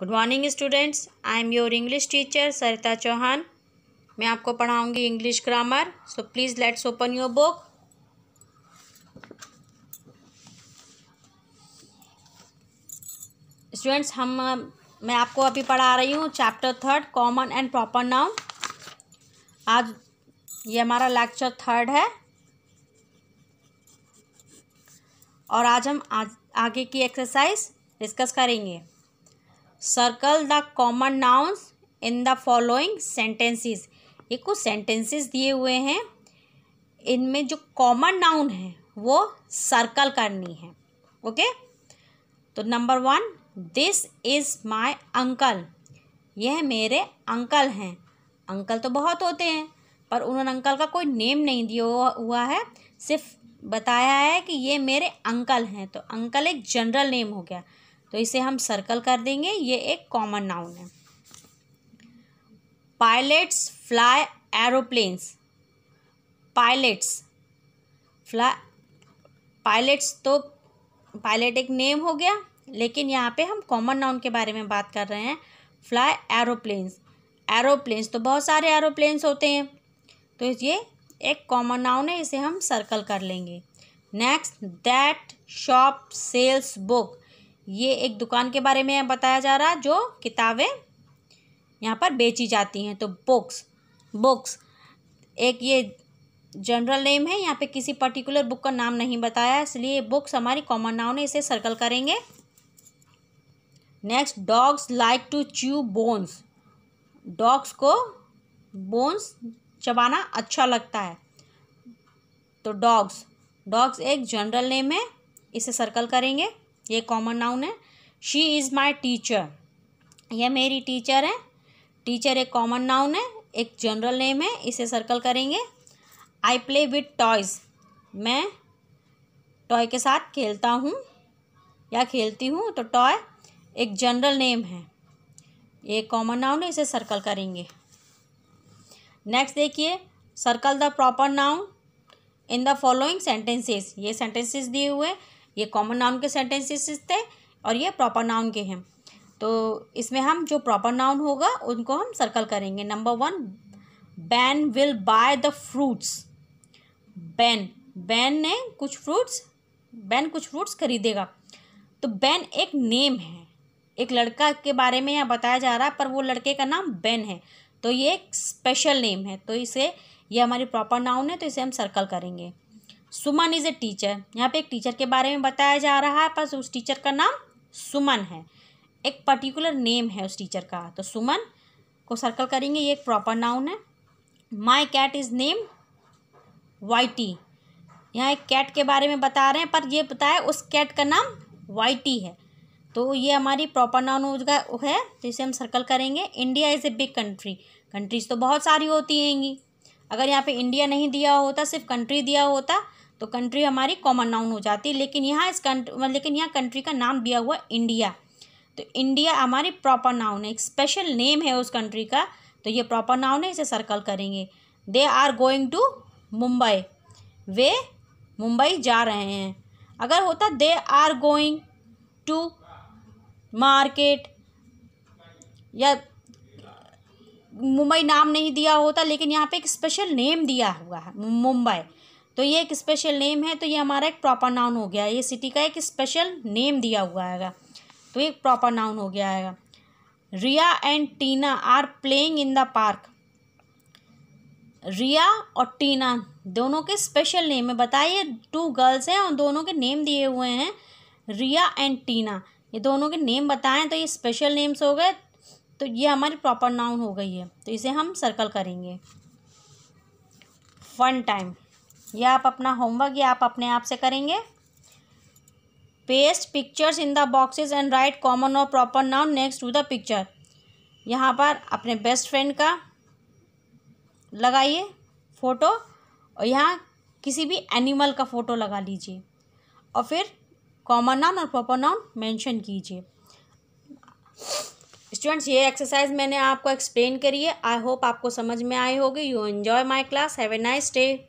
good morning students I am your English teacher Sarita Chauhan मैं आपको पढ़ाऊंगी English grammar so please let's open your book students हम मैं आपको अभी पढ़ा रही हूँ chapter third common and proper noun आज ये हमारा लेक्चर थर्ड है और आज हम आज आगे की एक्सरसाइज डिस्कस करेंगे circle the common nouns in the following sentences ये कुछ सेंटेंसेस दिए हुए हैं इनमें जो कॉमन नाउन है वो सर्कल करनी है ओके तो number one this is my uncle यह मेरे अंकल हैं अंकल तो बहुत होते हैं पर उन्होंने अंकल का कोई नेम नहीं दिया हुआ है सिर्फ बताया है कि ये मेरे अंकल हैं तो अंकल एक जनरल नेम हो गया तो इसे हम सर्कल कर देंगे ये एक कॉमन नाउन है पायलट्स फ्लाई एरोप्लेन्स पायलट्स फ्ला पायलट्स तो पायलट एक नेम हो गया लेकिन यहाँ पे हम कॉमन नाउन के बारे में बात कर रहे हैं फ्लाई एरोप्लेन्स एरोप्लेन्स तो बहुत सारे एरोप्लेन्स होते हैं तो ये एक कॉमन नाउन है इसे हम सर्कल कर लेंगे next that shop sells book ये एक दुकान के बारे में बताया जा रहा है जो किताबें यहाँ पर बेची जाती हैं तो बुक्स बुक्स एक ये जनरल नेम है यहाँ पे किसी पर्टिकुलर बुक का नाम नहीं बताया इसलिए बुक्स हमारी कॉमन नाउन है इसे सर्कल करेंगे next dogs like to chew bones dogs को बोन्स चबाना अच्छा लगता है तो डॉग्स डॉग्स एक जनरल नेम है इसे सर्कल करेंगे ये कॉमन नाउन है शी इज़ माई टीचर यह मेरी टीचर है टीचर एक कॉमन नाउन है एक जनरल नेम है इसे सर्कल करेंगे आई प्ले विथ टॉयज़ मैं टॉय के साथ खेलता हूँ या खेलती हूँ तो टॉय एक जनरल नेम है ये कॉमन नाउन है इसे सर्कल करेंगे नेक्स्ट देखिए circle the proper noun in the following sentences ये सेंटेंसेस दिए हुए ये कॉमन नाउन के सेंटेंसेस थे और ये प्रॉपर नाउन के हैं तो इसमें हम जो प्रॉपर नाउन होगा उनको हम सर्कल करेंगे number one Ben will buy the fruits Ben Ben ने कुछ फ्रूट्स बैन कुछ फ्रूट्स खरीदेगा तो बैन एक नेम है एक लड़का के बारे में यहाँ बताया जा रहा है पर वो लड़के का नाम बैन है तो ये एक स्पेशल नेम है तो इसे ये हमारी प्रॉपर नाउन है तो इसे हम सर्कल करेंगे सुमन इज़ ए टीचर यहाँ पे एक टीचर के बारे में बताया जा रहा है पर उस टीचर का नाम सुमन है एक पर्टिकुलर नेम है उस टीचर का तो सुमन को सर्कल करेंगे ये एक प्रॉपर नाउन है my cat is name Whitey यहाँ एक कैट के बारे में बता रहे हैं पर ये बताया उस कैट का नाम वाइटी है तो ये हमारी प्रॉपर नाउन उसका है जिसे तो हम सर्कल करेंगे India is a big country countries तो बहुत सारी होती हैंगी अगर यहाँ पे इंडिया नहीं दिया होता सिर्फ कंट्री दिया होता तो कंट्री हमारी कॉमन नाउन हो जाती है लेकिन यहाँ इस कंट्री मतलब लेकिन यहाँ कंट्री का नाम दिया हुआ इंडिया तो इंडिया हमारी प्रॉपर नाउन है एक स्पेशल नेम है उस कंट्री का तो ये प्रॉपर नाउन है इसे सर्कल करेंगे they are going to Mumbai वे मुंबई जा रहे हैं अगर होता they are going to market या मुंबई नाम नहीं दिया होता लेकिन यहाँ पे एक स्पेशल नेम दिया हुआ है मुंबई तो ये एक स्पेशल नेम है तो ये हमारा एक प्रॉपर नाउन हो गया ये सिटी का एक स्पेशल नेम दिया हुआ है तो एक प्रॉपर नाउन हो गया है Riya and Tina are playing in the park Riya और टीना दोनों के स्पेशल नेम है बताइए टू गर्ल्स हैं और दोनों के नेम दिए हुए हैं रिया एंड टीना ये दोनों के नेम बताएं तो ये स्पेशल नेम्स हो गए तो ये हमारी प्रॉपर नाउन हो गई है तो इसे हम सर्कल करेंगे फन टाइम यह आप अपना होमवर्क या आप अपने आप से करेंगे paste pictures in the boxes and write common और proper noun next to the picture यहाँ पर अपने बेस्ट फ्रेंड का लगाइए फ़ोटो और यहाँ किसी भी एनिमल का फ़ोटो लगा लीजिए और फिर कॉमन नाउन और प्रॉपर नाउन मेंशन कीजिए स्टूडेंट्स ये एक्सरसाइज मैंने आपको एक्सप्लेन करी है आई होप आपको समझ में आई होगी you enjoy my class have a nice day